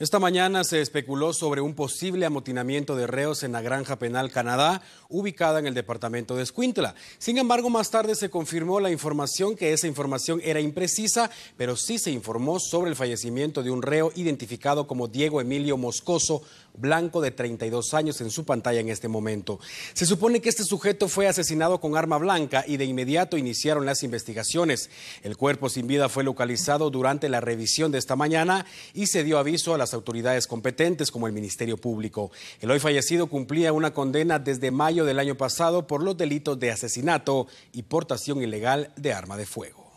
Esta mañana se especuló sobre un posible amotinamiento de reos en la granja penal Canadá, ubicada en el departamento de Escuintla. Sin embargo, más tarde se confirmó la información que esa información era imprecisa, pero sí se informó sobre el fallecimiento de un reo identificado como Diego Emilio Moscoso, blanco de 32 años en su pantalla en este momento. Se supone que este sujeto fue asesinado con arma blanca y de inmediato iniciaron las investigaciones. El cuerpo sin vida fue localizado durante la revisión de esta mañana y se dio aviso a las autoridades competentes como el Ministerio Público. El hoy fallecido cumplía una condena desde mayo del año pasado por los delitos de asesinato y portación ilegal de arma de fuego.